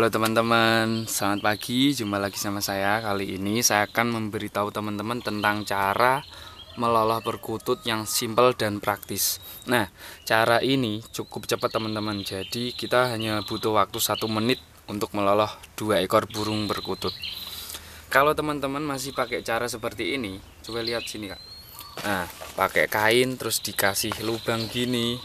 Halo teman-teman, selamat pagi. Jumpa lagi sama saya. Kali ini saya akan memberitahu teman-teman tentang cara meloloh perkutut yang simpel dan praktis. Nah, cara ini cukup cepat teman-teman. Jadi kita hanya butuh waktu satu menit untuk meloloh dua ekor burung perkutut. Kalau teman-teman masih pakai cara seperti ini, coba lihat sini kak. Nah, pakai kain terus dikasih lubang gini,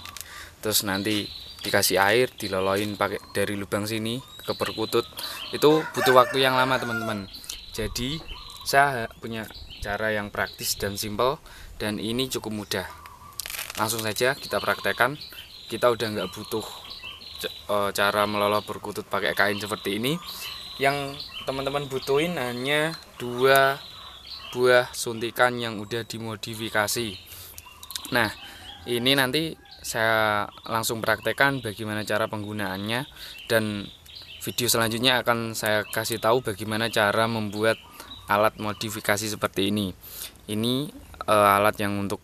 terus nanti dikasih air diloloin pakai dari lubang sini ke perkutut itu butuh waktu yang lama teman-teman jadi saya punya cara yang praktis dan simple dan ini cukup mudah langsung saja kita praktekkan kita udah nggak butuh eh, cara meloloh perkutut pakai kain seperti ini yang teman-teman butuhin hanya dua buah suntikan yang udah dimodifikasi nah ini nanti saya langsung praktekkan bagaimana cara penggunaannya dan video selanjutnya akan saya kasih tahu bagaimana cara membuat alat modifikasi seperti ini ini e, alat yang untuk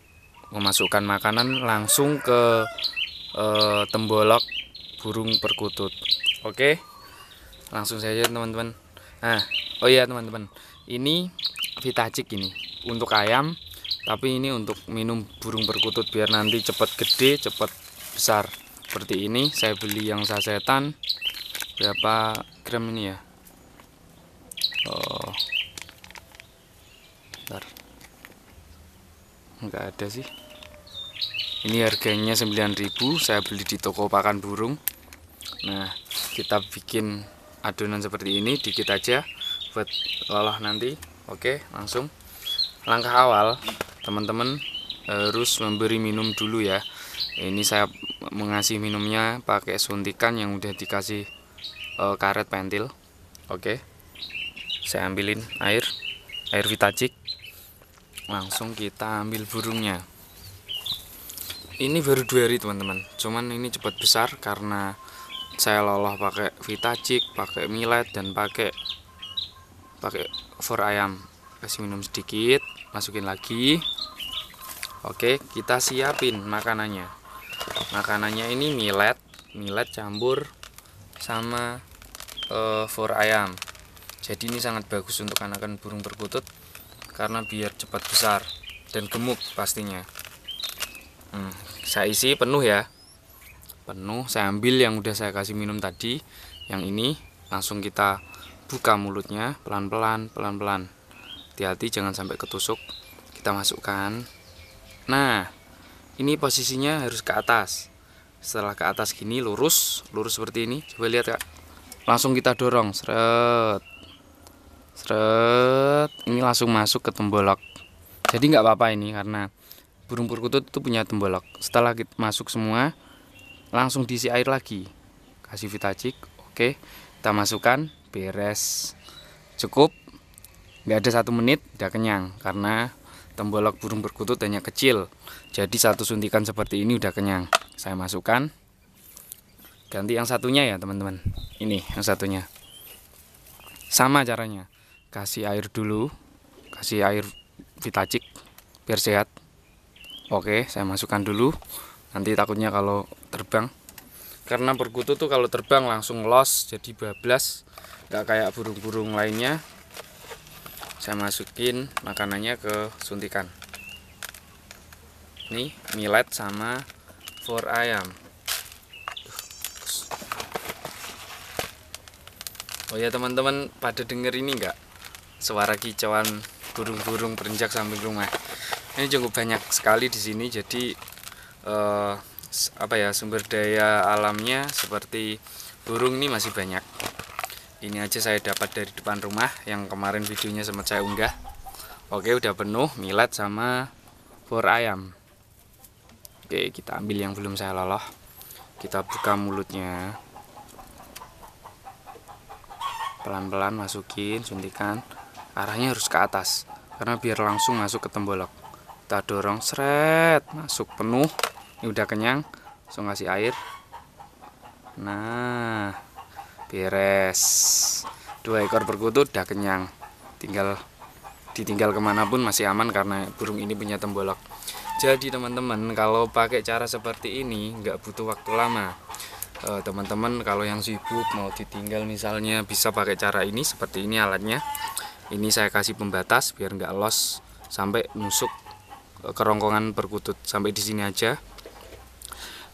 memasukkan makanan langsung ke e, tembolok burung perkutut oke langsung saja teman-teman nah oh iya teman-teman ini vitacik ini untuk ayam tapi ini untuk minum burung perkutut biar nanti cepat gede cepat besar seperti ini saya beli yang sasetan berapa gram ini ya oh bentar enggak ada sih ini harganya 9000 saya beli di toko pakan burung nah kita bikin adonan seperti ini dikit aja buat lolah nanti oke langsung langkah awal teman-teman harus memberi minum dulu ya ini saya mengasih minumnya pakai suntikan yang udah dikasih uh, karet pentil oke saya ambilin air air vitacik langsung kita ambil burungnya ini baru dua hari teman-teman cuman ini cepat besar karena saya lolah pakai vitacik pakai milet dan pakai pakai for ayam kasih minum sedikit masukin lagi oke kita siapin makanannya makanannya ini millet millet campur sama uh, eh, fur ayam jadi ini sangat bagus untuk anakan burung perkutut karena biar cepat besar dan gemuk pastinya hmm, saya isi penuh ya penuh saya ambil yang udah saya kasih minum tadi yang ini langsung kita buka mulutnya pelan-pelan pelan-pelan hati-hati jangan sampai ketusuk kita masukkan nah ini posisinya harus ke atas setelah ke atas gini lurus lurus seperti ini coba lihat kak langsung kita dorong seret seret ini langsung masuk ke tembolok jadi nggak apa-apa ini karena burung perkutut itu punya tembolok setelah kita masuk semua langsung diisi air lagi kasih vitacik oke kita masukkan beres cukup nggak ada satu menit udah kenyang karena tembolok burung perkutut hanya kecil jadi satu suntikan seperti ini udah kenyang saya masukkan ganti yang satunya ya teman-teman ini yang satunya sama caranya kasih air dulu kasih air vitacik biar sehat oke saya masukkan dulu nanti takutnya kalau terbang karena perkutut tuh kalau terbang langsung los jadi bablas nggak kayak burung-burung lainnya saya masukin makanannya ke suntikan nih millet sama for ayam oh ya teman-teman pada denger ini enggak suara kicauan burung-burung berenjak samping rumah ini cukup banyak sekali di sini jadi eh, apa ya sumber daya alamnya seperti burung ini masih banyak ini aja saya dapat dari depan rumah yang kemarin videonya sempat saya unggah oke udah penuh milat sama bor ayam oke kita ambil yang belum saya loloh kita buka mulutnya pelan-pelan masukin suntikan arahnya harus ke atas karena biar langsung masuk ke tembolok kita dorong seret masuk penuh ini udah kenyang langsung kasih air nah beres dua ekor berkutu udah kenyang tinggal ditinggal kemanapun masih aman karena burung ini punya tembolok jadi teman-teman kalau pakai cara seperti ini nggak butuh waktu lama eh, teman-teman kalau yang sibuk mau ditinggal misalnya bisa pakai cara ini seperti ini alatnya ini saya kasih pembatas biar nggak los sampai nusuk eh, kerongkongan perkutut sampai di sini aja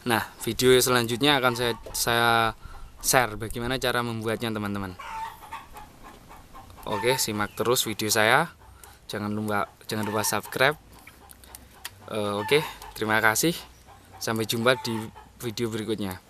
nah video selanjutnya akan saya saya share bagaimana cara membuatnya teman-teman oke simak terus video saya jangan lupa jangan lupa subscribe uh, oke terima kasih sampai jumpa di video berikutnya